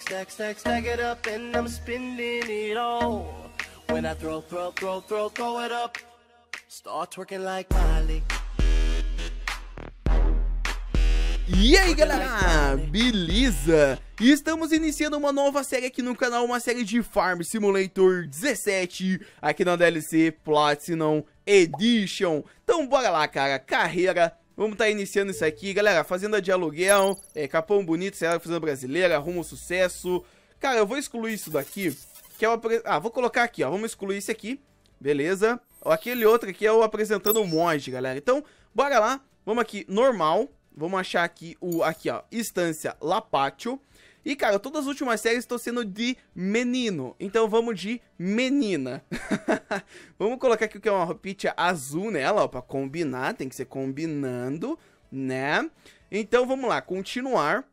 Stack, stack, stack it up and I'm it all. When I throw, throw, throw, throw, throw it up, start twerking like Miley. E aí galera, beleza? estamos iniciando uma nova série aqui no canal, uma série de Farm Simulator 17, aqui na DLC Platinum Edition. Então bora lá cara, carreira Vamos estar tá iniciando isso aqui, galera. Fazenda de aluguel, é, Capão Bonito, Será Fazenda Brasileira, Rumo ao Sucesso. Cara, eu vou excluir isso daqui, que é o... Apre... Ah, vou colocar aqui, ó. Vamos excluir isso aqui, beleza. Aquele outro aqui é o apresentando o mod, galera. Então, bora lá. Vamos aqui, normal. Vamos achar aqui o... Aqui, ó, Instância Lapacho. E, cara, todas as últimas séries estão sendo de menino. Então vamos de menina. vamos colocar aqui o que é uma roupinha azul nela, ó, pra combinar. Tem que ser combinando, né? Então vamos lá, continuar.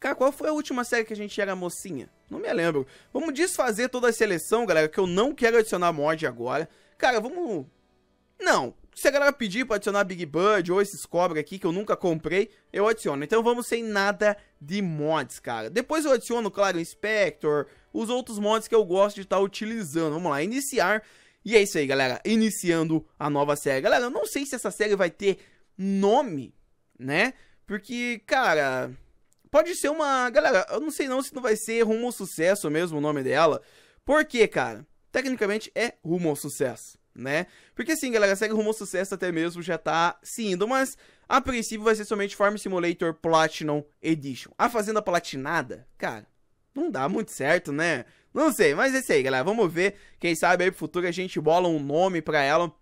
Cara, qual foi a última série que a gente era mocinha? Não me lembro. Vamos desfazer toda a seleção, galera, que eu não quero adicionar mod agora. Cara, vamos... Não, se a galera pedir pra adicionar Big Bird ou esses cobras aqui que eu nunca comprei, eu adiciono. Então vamos sem nada de mods, cara. Depois eu adiciono, claro, o Inspector, os outros mods que eu gosto de estar tá utilizando. Vamos lá, iniciar. E é isso aí, galera. Iniciando a nova série. Galera, eu não sei se essa série vai ter nome, né? Porque, cara, pode ser uma... Galera, eu não sei não se não vai ser Rumo ao Sucesso mesmo o nome dela. Por quê, cara? Tecnicamente é Rumo ao Sucesso né? Porque assim, galera, a série rumo ao sucesso até mesmo já tá se indo, mas a princípio vai ser somente Farm Simulator Platinum Edition. A Fazenda Platinada, cara, não dá muito certo, né? Não sei, mas é isso aí, galera. Vamos ver. Quem sabe aí pro futuro a gente bola um nome pra ela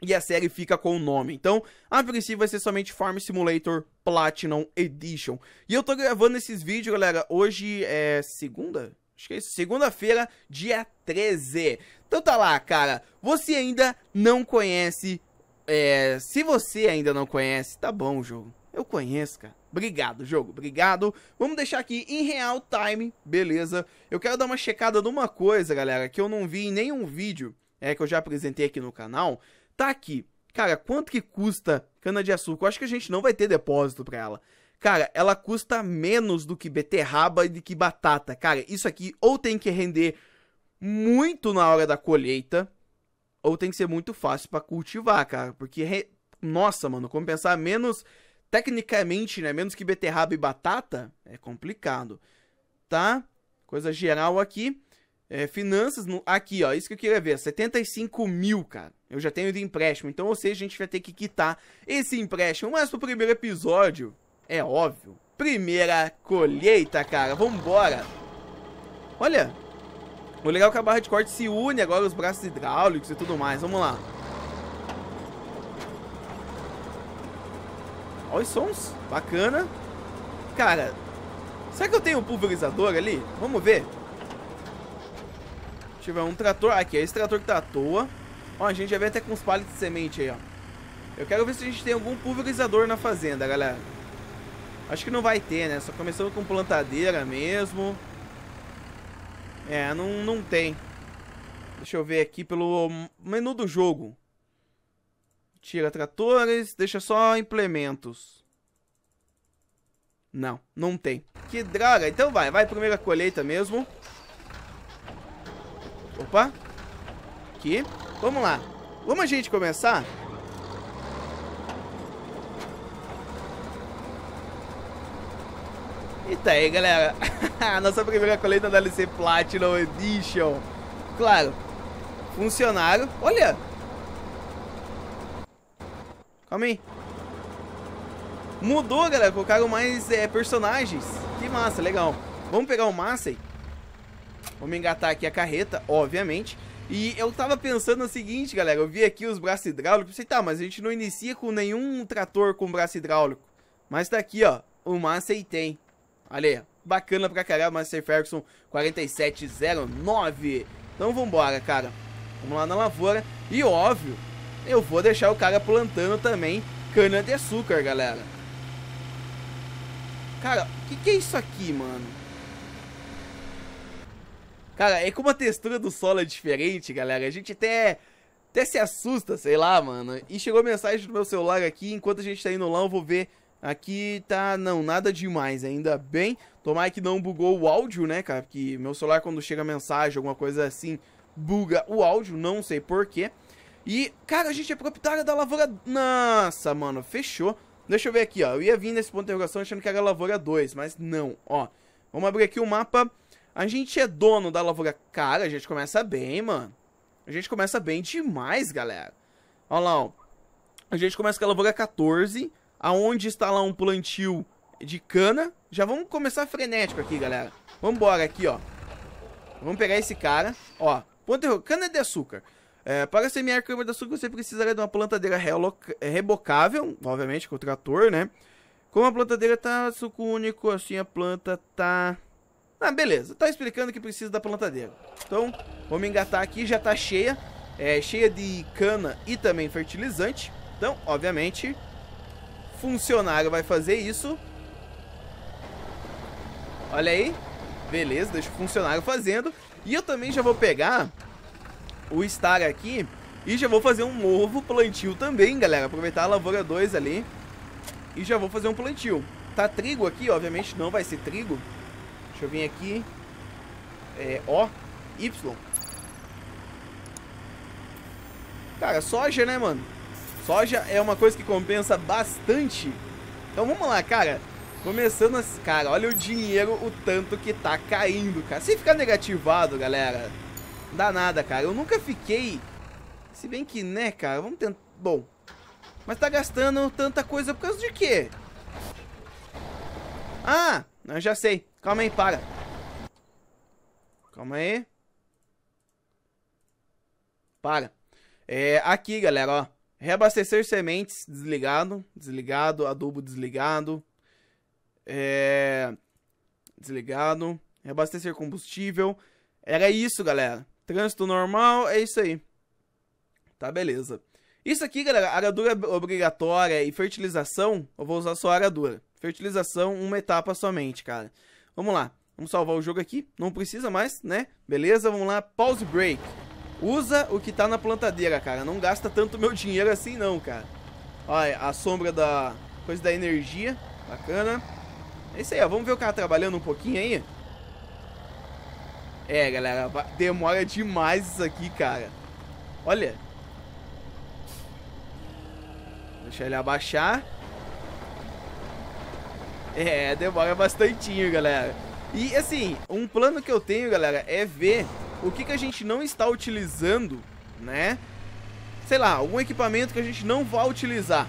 e a série fica com o nome. Então, a princípio vai ser somente Farm Simulator Platinum Edition. E eu tô gravando esses vídeos, galera, hoje é segunda? Acho que é isso. Segunda-feira, dia 13. Então tá lá, cara. Você ainda não conhece. É, se você ainda não conhece, tá bom o jogo. Eu conheço, cara. Obrigado, jogo. Obrigado. Vamos deixar aqui em real time. Beleza. Eu quero dar uma checada numa coisa, galera, que eu não vi em nenhum vídeo. É, que eu já apresentei aqui no canal. Tá aqui. Cara, quanto que custa cana-de-açúcar? Eu acho que a gente não vai ter depósito pra ela. Cara, ela custa menos do que beterraba e do que batata. Cara, isso aqui ou tem que render muito na hora da colheita, ou tem que ser muito fácil para cultivar, cara. Porque, re... nossa, mano, compensar menos, tecnicamente, né? Menos que beterraba e batata, é complicado, tá? Coisa geral aqui. É, finanças, no... aqui, ó, isso que eu queria ver, 75 mil, cara. Eu já tenho de empréstimo, então, ou seja, a gente vai ter que quitar esse empréstimo. Mas pro primeiro episódio, é óbvio. Primeira colheita, cara. Vambora. Olha. O legal é que a barra de corte se une agora os braços hidráulicos e tudo mais. Vamos lá. Olha os sons. Bacana. Cara, será que eu tenho um pulverizador ali? Vamos ver. Tiver Um trator. Aqui, é esse trator que tá à toa. Ó, a gente já vem até com os palitos de semente aí, ó. Eu quero ver se a gente tem algum pulverizador na fazenda, galera. Acho que não vai ter, né? Só começamos com plantadeira mesmo. É, não, não tem. Deixa eu ver aqui pelo menu do jogo. Tira tratores, deixa só implementos. Não, não tem. Que droga, então vai, vai, primeira colheita mesmo. Opa. Aqui. Vamos lá. Vamos a gente começar E então, tá aí, galera. A nossa primeira coleta da LC Platinum Edition. Claro. Funcionário. Olha. Calma aí. Mudou, galera. Colocaram mais é, personagens. Que massa, legal. Vamos pegar o Massey. Vamos engatar aqui a carreta, obviamente. E eu tava pensando o seguinte, galera. Eu vi aqui os braços hidráulicos. Pensei, tá, mas a gente não inicia com nenhum trator com braço hidráulico. Mas tá aqui, ó. O Massey tem. Olha aí, bacana pra caralho, Master Ferguson 4709. Então vambora, cara. Vamos lá na lavoura. E óbvio, eu vou deixar o cara plantando também cana de açúcar, galera. Cara, o que, que é isso aqui, mano? Cara, é como a textura do solo é diferente, galera. A gente até até se assusta, sei lá, mano. E chegou mensagem do meu celular aqui, enquanto a gente tá indo lá, eu vou ver Aqui tá, não, nada demais, ainda bem. Tomara que não bugou o áudio, né, cara? Porque meu celular, quando chega mensagem, alguma coisa assim, buga o áudio, não sei porquê. E, cara, a gente é proprietário da lavoura... Nossa, mano, fechou. Deixa eu ver aqui, ó. Eu ia vir nesse ponto de interrogação achando que era lavoura 2, mas não, ó. Vamos abrir aqui o mapa. A gente é dono da lavoura... Cara, a gente começa bem, mano. A gente começa bem demais, galera. Ó lá, ó. A gente começa com a lavoura 14 aonde está lá um plantio de cana. Já vamos começar frenético aqui, galera. Vambora aqui, ó. Vamos pegar esse cara. Ó, ponto cana de açúcar. É, para semear cana de açúcar, você precisaria de uma plantadeira rebocável, obviamente, com o trator, né? Como a plantadeira tá suco único, assim a planta tá... Ah, beleza. Tá explicando que precisa da plantadeira. Então, vamos engatar aqui. Já tá cheia. É, cheia de cana e também fertilizante. Então, obviamente, funcionário vai fazer isso. Olha aí. Beleza, deixa o funcionário fazendo. E eu também já vou pegar o Star aqui e já vou fazer um novo plantio também, galera. Aproveitar a lavoura 2 ali e já vou fazer um plantio. Tá trigo aqui, obviamente não vai ser trigo. Deixa eu vir aqui. É, O, Y. Cara, soja, né, mano? Soja é uma coisa que compensa bastante. Então vamos lá, cara. Começando assim, cara, olha o dinheiro, o tanto que tá caindo, cara. Sem ficar negativado, galera, não dá nada, cara. Eu nunca fiquei, se bem que, né, cara, vamos tentar... Bom, mas tá gastando tanta coisa por causa de quê? Ah, eu já sei. Calma aí, para. Calma aí. Para. É, aqui, galera, ó. Reabastecer sementes, desligado. Desligado. Adubo, desligado. É... Desligado. Reabastecer combustível. Era isso, galera. Trânsito normal, é isso aí. Tá, beleza. Isso aqui, galera, aradura obrigatória e fertilização, eu vou usar só aradura. Fertilização, uma etapa somente, cara. Vamos lá. Vamos salvar o jogo aqui. Não precisa mais, né? Beleza, vamos lá. Pause break. Usa o que tá na plantadeira, cara. Não gasta tanto meu dinheiro assim não, cara. Olha, a sombra da... Coisa da energia. Bacana. É isso aí, ó. Vamos ver o cara trabalhando um pouquinho aí. É, galera. Demora demais isso aqui, cara. Olha. Deixa ele abaixar. É, demora bastantinho, galera. E, assim, um plano que eu tenho, galera, é ver o que, que a gente não está utilizando, né? Sei lá, algum equipamento que a gente não vai utilizar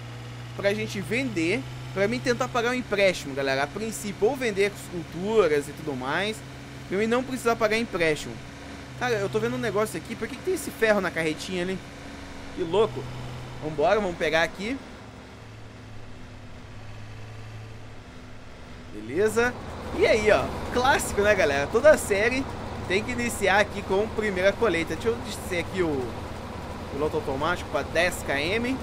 pra gente vender, pra mim tentar pagar um empréstimo, galera. A princípio, ou vender esculturas e tudo mais, pra mim não precisar pagar empréstimo. Cara, eu tô vendo um negócio aqui, por que, que tem esse ferro na carretinha ali? Que louco. Vambora, vamos pegar aqui. Beleza. E aí, ó, clássico, né, galera? Toda a série tem que iniciar aqui com a primeira colheita. Deixa eu descer aqui o piloto automático para 10 km.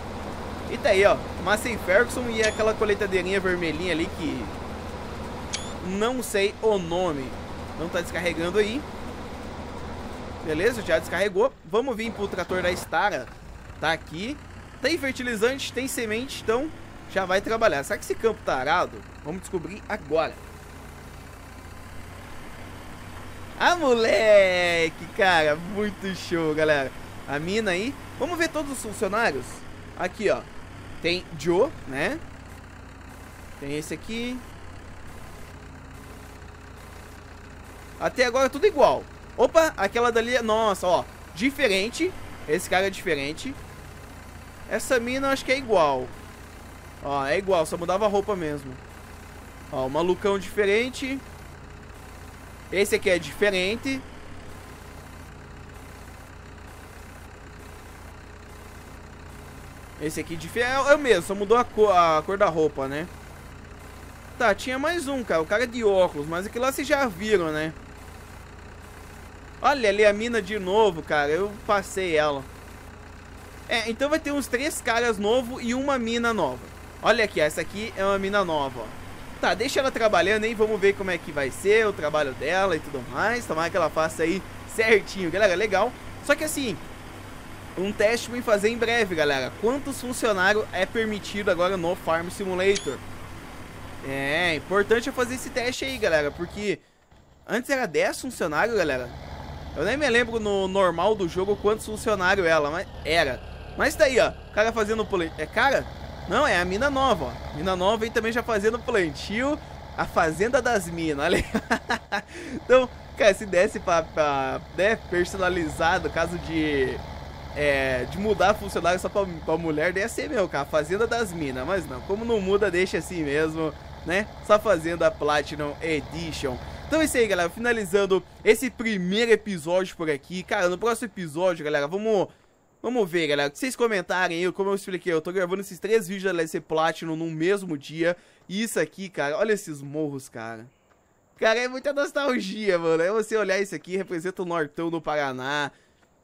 E tá aí, ó. Massey Ferguson e aquela colheitadeirinha vermelhinha ali que não sei o nome. Não tá descarregando aí. Beleza, já descarregou. Vamos vir pro trator da Stara. Tá aqui. Tem fertilizante, tem semente, então já vai trabalhar. Será que esse campo tá arado? Vamos descobrir agora. Ah, moleque, cara, muito show, galera. A mina aí. Vamos ver todos os funcionários? Aqui, ó. Tem Joe, né? Tem esse aqui. Até agora é tudo igual. Opa, aquela dali, é nossa, ó. Diferente. Esse cara é diferente. Essa mina eu acho que é igual. Ó, é igual, só mudava a roupa mesmo. Ó, o malucão diferente. Esse aqui é diferente. Esse aqui é, é, é o mesmo, só mudou a cor, a cor da roupa, né? Tá, tinha mais um, cara. O cara é de óculos, mas aquilo lá vocês já viram, né? Olha ali a mina de novo, cara. Eu passei ela. É, então vai ter uns três caras novos e uma mina nova. Olha aqui, essa aqui é uma mina nova, ó. Tá, deixa ela trabalhando hein? vamos ver como é que vai ser o trabalho dela e tudo mais. Tomara que ela faça aí certinho, galera, legal. Só que assim, um teste vem fazer em breve, galera. Quantos funcionários é permitido agora no Farm Simulator? É, é importante eu fazer esse teste aí, galera, porque antes era 10 funcionários, galera. Eu nem me lembro no normal do jogo quantos funcionários ela, mas era. Mas tá aí, ó, cara fazendo... o É cara? Não, é a mina nova, ó. Mina nova e também já fazendo plantio. A Fazenda das Minas, olha aí. Então, cara, se desse pra, pra né, personalizado, caso de é, de mudar funcionário só pra, pra mulher, deve ser meu, cara, Fazenda das Minas. Mas não, como não muda, deixa assim mesmo, né? Só Fazenda Platinum Edition. Então é isso aí, galera. Finalizando esse primeiro episódio por aqui. Cara, no próximo episódio, galera, vamos Vamos ver, galera, o que vocês comentarem aí, como eu expliquei, eu tô gravando esses três vídeos da LC Platinum no mesmo dia. E isso aqui, cara, olha esses morros, cara. Cara, é muita nostalgia, mano. É você olhar isso aqui, representa o Nortão do Paraná.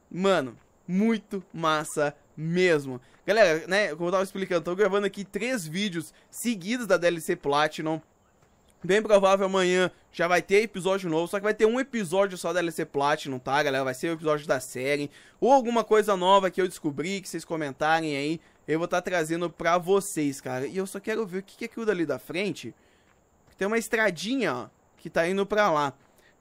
Mano, muito massa mesmo. Galera, né, como eu tava explicando, tô gravando aqui três vídeos seguidos da DLC Platinum. Bem provável amanhã já vai ter episódio novo, só que vai ter um episódio só da LC Platinum, tá, galera? Vai ser o episódio da série, ou alguma coisa nova que eu descobri, que vocês comentarem aí, eu vou estar tá trazendo pra vocês, cara. E eu só quero ver o que é aquilo dali da frente, tem uma estradinha, ó, que tá indo pra lá.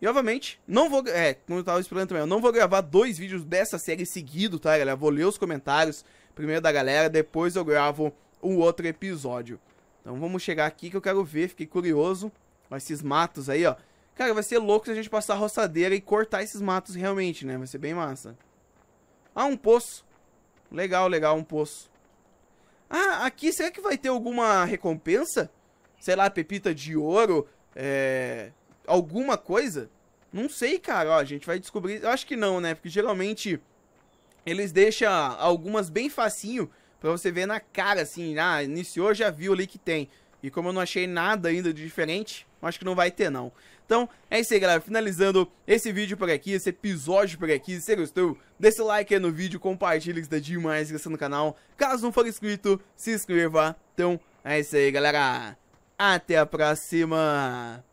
E, obviamente, não vou... É, como eu tava explicando também, eu não vou gravar dois vídeos dessa série seguido, tá, galera? Vou ler os comentários primeiro da galera, depois eu gravo o um outro episódio. Então vamos chegar aqui que eu quero ver, fiquei curioso. Ó, esses matos aí, ó. Cara, vai ser louco se a gente passar a roçadeira e cortar esses matos realmente, né? Vai ser bem massa. Ah, um poço. Legal, legal, um poço. Ah, aqui será que vai ter alguma recompensa? Sei lá, pepita de ouro? É... Alguma coisa? Não sei, cara. Ó, a gente vai descobrir. Eu acho que não, né? Porque geralmente eles deixam algumas bem facinho Pra você ver na cara, assim, ah, iniciou, já viu ali que tem. E como eu não achei nada ainda de diferente, acho que não vai ter não. Então, é isso aí, galera. Finalizando esse vídeo por aqui, esse episódio por aqui. Se você gostou, dê seu like aí no vídeo, compartilha que está demais, inscrição no canal. Caso não for inscrito, se inscreva. Então, é isso aí, galera. Até a próxima.